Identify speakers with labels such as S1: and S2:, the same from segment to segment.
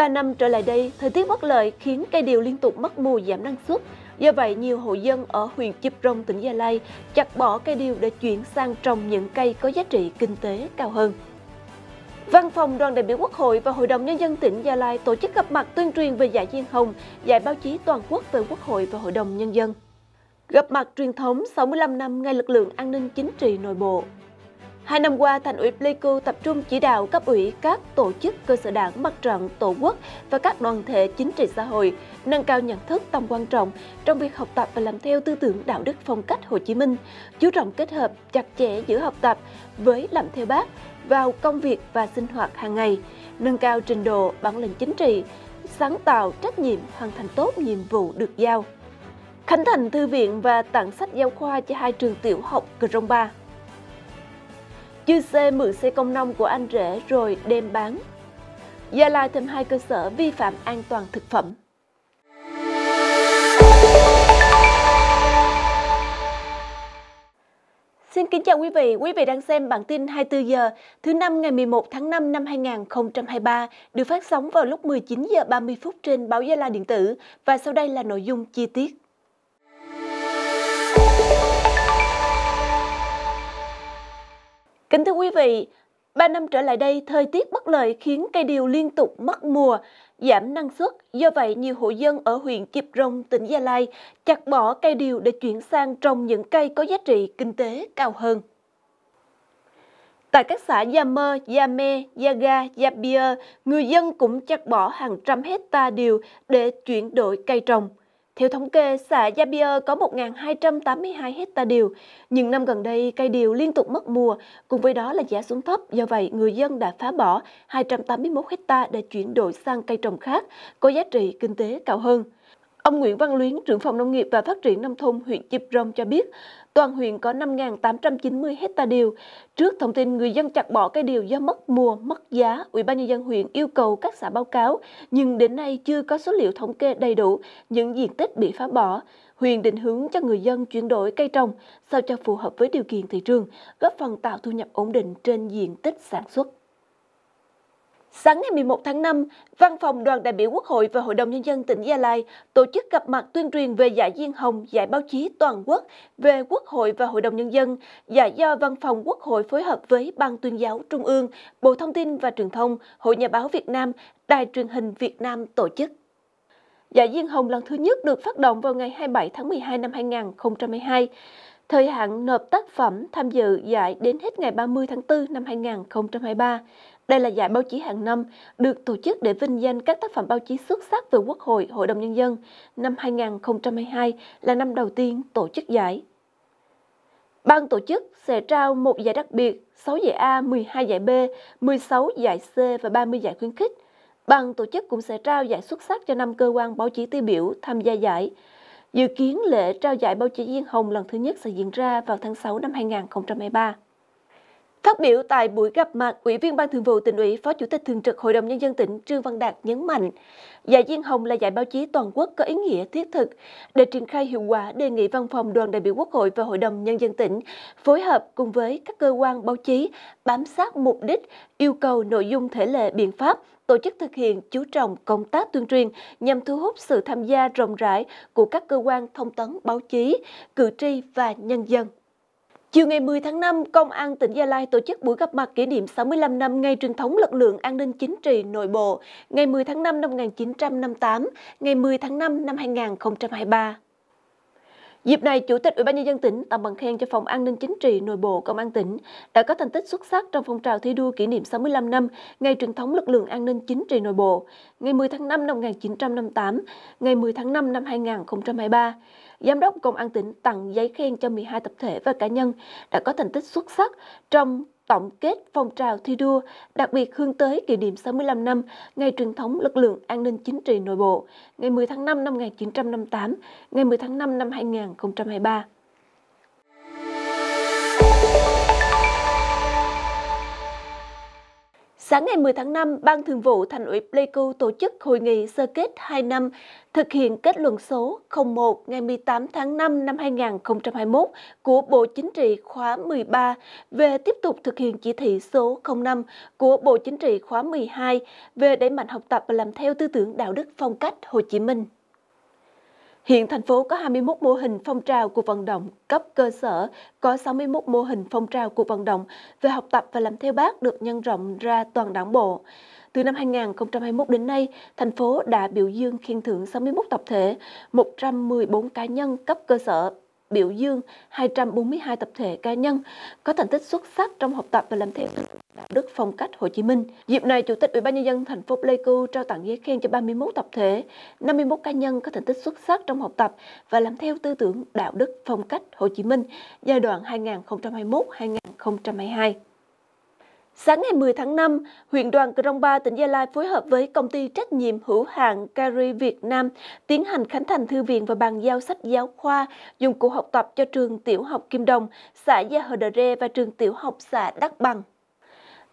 S1: 3 năm trở lại đây, thời tiết bất lợi khiến cây điều liên tục mất mùa giảm năng suất. Do vậy, nhiều hộ dân ở huyện Chip Rông, tỉnh Gia Lai chặt bỏ cây điều để chuyển sang trồng những cây có giá trị kinh tế cao hơn. Văn phòng đoàn đại biểu Quốc hội và Hội đồng Nhân dân tỉnh Gia Lai tổ chức gặp mặt tuyên truyền về giải Diên Hồng, giải báo chí toàn quốc về Quốc hội và Hội đồng Nhân dân. Gặp mặt truyền thống 65 năm ngày lực lượng an ninh chính trị nội bộ Hai năm qua, Thành ủy Pleiku tập trung chỉ đạo cấp ủy các tổ chức cơ sở đảng, mặt trận, tổ quốc và các đoàn thể chính trị xã hội nâng cao nhận thức tầm quan trọng trong việc học tập và làm theo tư tưởng đạo đức phong cách Hồ Chí Minh, chú trọng kết hợp chặt chẽ giữa học tập với làm theo bác vào công việc và sinh hoạt hàng ngày, nâng cao trình độ bản lĩnh chính trị, sáng tạo trách nhiệm hoàn thành tốt nhiệm vụ được giao. Khánh thành thư viện và tặng sách giáo khoa cho hai trường tiểu học Crong Ba. Chư C mượn xe công nông của anh rể rồi đem bán. Gia Lai thêm hai cơ sở vi phạm an toàn thực phẩm. Xin kính chào quý vị, quý vị đang xem bản tin 24 giờ thứ năm ngày 11 tháng 5 năm 2023 được phát sóng vào lúc 19 giờ 30 phút trên báo Gia Lai điện tử và sau đây là nội dung chi tiết. Kính thưa quý vị, 3 năm trở lại đây, thời tiết bất lợi khiến cây điều liên tục mất mùa, giảm năng suất. Do vậy, nhiều hộ dân ở huyện Kiệp Rồng, tỉnh Gia Lai chặt bỏ cây điều để chuyển sang trồng những cây có giá trị kinh tế cao hơn. Tại các xã Gia Mơ, Gia Mê, Gia Ga, Gia Bia, người dân cũng chặt bỏ hàng trăm hecta điều để chuyển đổi cây trồng. Theo thống kê, xã Zabier có 1.282 hecta điều. Những năm gần đây, cây điều liên tục mất mùa, cùng với đó là giá xuống thấp. Do vậy, người dân đã phá bỏ 281 hecta để chuyển đổi sang cây trồng khác, có giá trị kinh tế cao hơn. Ông Nguyễn Văn Luyến, trưởng phòng nông nghiệp và phát triển nông thôn huyện Chịp Rông cho biết, toàn huyện có 5.890 hecta điều. Trước thông tin người dân chặt bỏ cây điều do mất mùa, mất giá, Ủy ban nhân dân huyện yêu cầu các xã báo cáo, nhưng đến nay chưa có số liệu thống kê đầy đủ những diện tích bị phá bỏ. Huyện định hướng cho người dân chuyển đổi cây trồng sao cho phù hợp với điều kiện thị trường, góp phần tạo thu nhập ổn định trên diện tích sản xuất. Sáng ngày 11 tháng 5, Văn phòng Đoàn đại biểu Quốc hội và Hội đồng Nhân dân tỉnh Gia Lai tổ chức gặp mặt tuyên truyền về giải Diên Hồng, giải báo chí toàn quốc về Quốc hội và Hội đồng Nhân dân, giải do Văn phòng Quốc hội phối hợp với Ban tuyên giáo Trung ương, Bộ Thông tin và Truyền thông, Hội Nhà báo Việt Nam, Đài truyền hình Việt Nam tổ chức. Giải Diên Hồng lần thứ nhất được phát động vào ngày 27 tháng 12 năm 2012. Thời hạn nộp tác phẩm tham dự giải đến hết ngày 30 tháng 4 năm 2023. Đây là giải báo chí hàng năm được tổ chức để vinh danh các tác phẩm báo chí xuất sắc về Quốc hội, Hội đồng Nhân dân. Năm 2022 là năm đầu tiên tổ chức giải. Ban tổ chức sẽ trao một giải đặc biệt, 6 giải A, 12 giải B, 16 giải C và 30 giải khuyến khích. Ban tổ chức cũng sẽ trao giải xuất sắc cho năm cơ quan báo chí tiêu biểu tham gia giải. Dự kiến lễ trao giải báo chí Diên Hồng lần thứ nhất sẽ diễn ra vào tháng 6 năm 2023. Phát biểu tại buổi gặp mặt, Ủy viên Ban Thường vụ tỉnh ủy, Phó Chủ tịch Thường trực Hội đồng Nhân dân tỉnh Trương Văn Đạt nhấn mạnh, Giải dạ Diên Hồng là giải báo chí toàn quốc có ý nghĩa thiết thực để triển khai hiệu quả đề nghị Văn phòng Đoàn đại biểu Quốc hội và Hội đồng Nhân dân tỉnh phối hợp cùng với các cơ quan báo chí bám sát mục đích, yêu cầu nội dung thể lệ biện pháp, tổ chức thực hiện chú trọng công tác tuyên truyền nhằm thu hút sự tham gia rộng rãi của các cơ quan thông tấn báo chí, cử tri và nhân dân. Chiều ngày 10 tháng 5, Công an tỉnh Gia Lai tổ chức buổi gặp mặt kỷ niệm 65 năm ngày truyền thống lực lượng an ninh chính trị nội bộ ngày 10 tháng 5 năm 1958, ngày 10 tháng 5 năm 2023. Dịp này, Chủ tịch Ủy ban nhân dân tỉnh tặng bằng khen cho Phòng An ninh Chính trị Nội bộ Công an tỉnh đã có thành tích xuất sắc trong phong trào thi đua kỷ niệm 65 năm Ngày truyền thống lực lượng an ninh chính trị nội bộ, ngày 10 tháng 5 năm 1958, ngày 10 tháng 5 năm 2023. Giám đốc Công an tỉnh tặng giấy khen cho 12 tập thể và cá nhân đã có thành tích xuất sắc trong tổng kết phong trào thi đua, đặc biệt hướng tới kỷ niệm 65 năm Ngày truyền thống lực lượng an ninh chính trị nội bộ, ngày 10 tháng 5 năm 1958, ngày 10 tháng 5 năm 2023. Sáng ngày 10 tháng 5, Ban Thường vụ Thành ủy Pleiku tổ chức hội nghị sơ kết 2 năm thực hiện kết luận số 01 ngày 18 tháng 5 năm 2021 của Bộ Chính trị khóa 13 về tiếp tục thực hiện chỉ thị số 05 của Bộ Chính trị khóa 12 về đẩy mạnh học tập và làm theo tư tưởng đạo đức phong cách Hồ Chí Minh. Hiện thành phố có 21 mô hình phong trào cuộc vận động cấp cơ sở, có 61 mô hình phong trào cuộc vận động về học tập và làm theo bác được nhân rộng ra toàn đảng bộ. Từ năm 2021 đến nay, thành phố đã biểu dương khen thưởng 61 tập thể, 114 cá nhân cấp cơ sở biểu dương 242 tập thể cá nhân có thành tích xuất sắc trong học tập và làm theo đạo đức phong cách Hồ Chí Minh. Dịp này, Chủ tịch Ủy ban nhân dân thành phố Pleiku trao tặng giấy khen cho 31 tập thể, 51 cá nhân có thành tích xuất sắc trong học tập và làm theo tư tưởng đạo đức phong cách Hồ Chí Minh giai đoạn 2021-2022. Sáng ngày 10 tháng 5, huyện đoàn Cờ Rông Ba, tỉnh Gia Lai phối hợp với công ty trách nhiệm hữu hạn Cari Việt Nam tiến hành khánh thành thư viện và bàn giao sách giáo khoa, dụng cụ học tập cho trường tiểu học Kim Đồng, xã Gia Hờ Đờ Rê và trường tiểu học xã Đắc Bằng.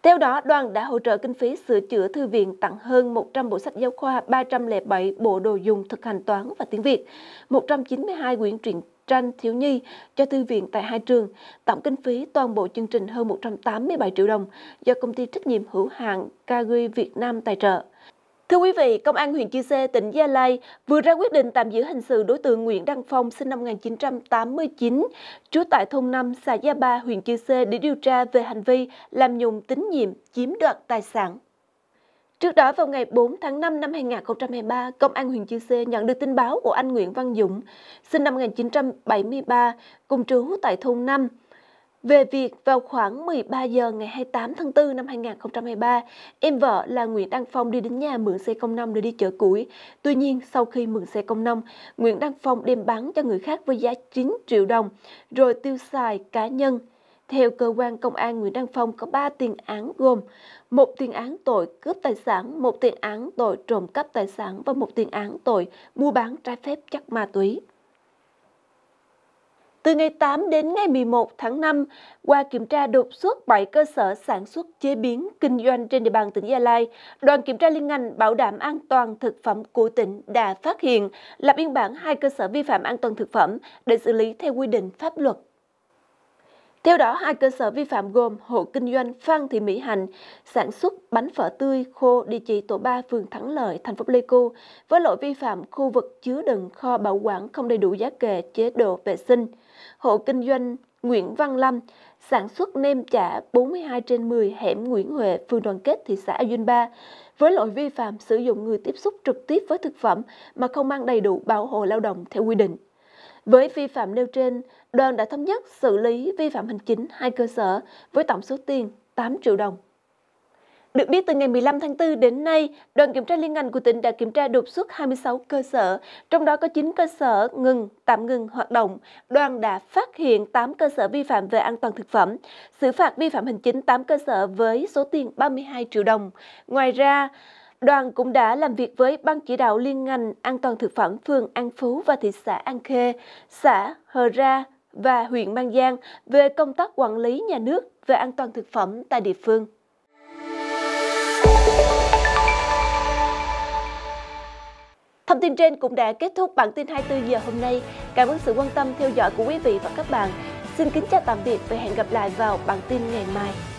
S1: Theo đó, đoàn đã hỗ trợ kinh phí sửa chữa thư viện tặng hơn 100 bộ sách giáo khoa, 307 bộ đồ dùng thực hành toán và tiếng Việt, 192 quyển truyện tranh thiếu nhi cho thư viện tại hai trường. Tổng kinh phí toàn bộ chương trình hơn 187 triệu đồng do công ty trách nhiệm hữu hạn Kagui Việt Nam tài trợ. Thưa quý vị, Công an huyện Chư Sê, tỉnh Gia Lai vừa ra quyết định tạm giữ hình sự đối tượng Nguyễn Đăng Phong sinh năm 1989, trú tại thôn 5, xã Gia Ba, huyện Chư Sê để điều tra về hành vi làm nhùng tín nhiệm, chiếm đoạt tài sản. Trước đó vào ngày 4 tháng 5 năm 2023, Công an huyện Chư Sê nhận được tin báo của anh Nguyễn Văn Dũng, sinh năm 1973, cùng trú tại thôn 5, về việc vào khoảng 13 giờ ngày 28 tháng 4 năm 2023, em vợ là Nguyễn Đăng Phong đi đến nhà mượn xe công nông để đi chở củi. Tuy nhiên, sau khi mượn xe công nông, Nguyễn Đăng Phong đem bán cho người khác với giá 9 triệu đồng, rồi tiêu xài cá nhân. Theo cơ quan công an, Nguyễn Đăng Phong có 3 tiền án gồm một tiền án tội cướp tài sản, một tiền án tội trộm cắp tài sản và một tiền án tội mua bán trái phép chất ma túy. Từ ngày 8 đến ngày 11 tháng 5, qua kiểm tra đột xuất 7 cơ sở sản xuất chế biến kinh doanh trên địa bàn tỉnh Gia Lai, đoàn kiểm tra liên ngành bảo đảm an toàn thực phẩm của tỉnh đã phát hiện lập biên bản hai cơ sở vi phạm an toàn thực phẩm để xử lý theo quy định pháp luật theo đó, hai cơ sở vi phạm gồm hộ kinh doanh Phan Thị Mỹ Hạnh sản xuất bánh phở tươi khô địa chỉ tổ 3 phường Thắng Lợi, thành phố Pleiku với lỗi vi phạm khu vực chứa đựng kho bảo quản không đầy đủ giá kệ, chế độ vệ sinh. Hộ kinh doanh Nguyễn Văn Lâm sản xuất nem chả 42 trên 10 hẻm Nguyễn Huệ, phường Đoàn Kết, thị xã Duyên Ba với lỗi vi phạm sử dụng người tiếp xúc trực tiếp với thực phẩm mà không mang đầy đủ bảo hộ lao động theo quy định. Với vi phạm nêu trên, đoàn đã thống nhất xử lý vi phạm hành chính hai cơ sở với tổng số tiền 8 triệu đồng. Được biết, từ ngày 15 tháng 4 đến nay, đoàn kiểm tra liên ngành của tỉnh đã kiểm tra đột xuất 26 cơ sở, trong đó có 9 cơ sở ngừng, tạm ngừng hoạt động. Đoàn đã phát hiện 8 cơ sở vi phạm về an toàn thực phẩm, xử phạt vi phạm hành chính 8 cơ sở với số tiền 32 triệu đồng. Ngoài ra, đoàn cũng đã làm việc với Ban chỉ đạo liên ngành an toàn thực phẩm phường An Phú và thị xã An Khê, xã Hờ Ra và huyện Mang Giang về công tác quản lý nhà nước về an toàn thực phẩm tại địa phương. Thông tin trên cũng đã kết thúc bản tin 24 giờ hôm nay. Cảm ơn sự quan tâm theo dõi của quý vị và các bạn. Xin kính chào tạm biệt và hẹn gặp lại vào bản tin ngày mai.